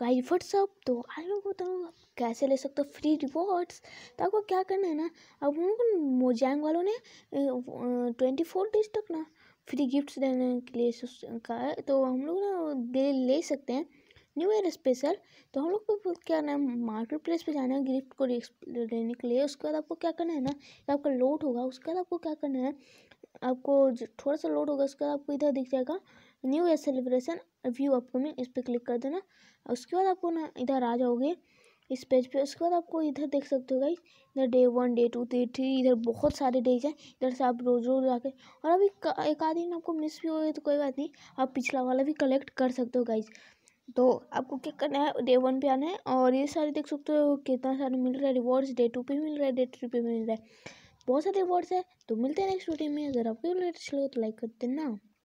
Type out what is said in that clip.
guys what's up तो आज मैं बताऊँगा कैसे ले सकते हो फ्री रिवॉर्ड्स तो आपको क्या करना है ना अब उनको मोजैंग वालों ने ट्वेंटी फोर डेज तक ना फ्री गिफ्ट्स देने के लिए का तो हम लोग ना ले सकते हैं न्यू ईयर स्पेशल तो हम लोग को क्या ना मार्केट प्लेस पर जाना है गिफ्ट को लेने के लिए उसके बाद आपको क्या करना है ना आपका लोड होगा उसके बाद आपको क्या करना है आपको थोड़ा सा लोड होगा उसके बाद आपको इधर दिख जाएगा new year celebration view upcoming इस पर क्लिक कर देना उसके बाद आपको ना इधर आ जाओगे इस पेज पे उसके बाद आपको इधर देख सकते हो गई इधर day one day two day three इधर बहुत सारे डेज हैं इधर से आप रोज़ रोज़ आके और अभी एक आधी दिन आपको मिस भी हो गए तो कोई बात नहीं आप पिछला वाला भी कलेक्ट कर सकते हो गाइज़ तो आपको क्या करना है डे वन पे आना है और ये सारे देख सकते हो कितना सारा मिल रहा है रिवॉर्ड्स डे टू पे मिल रहा है डे थ्री पे मिल रहा है बहुत सारे रिवॉर्ड्स है तो मिलते हैं नेक्स्ट वीडियो में अगर आपको लगे तो लाइक कर देना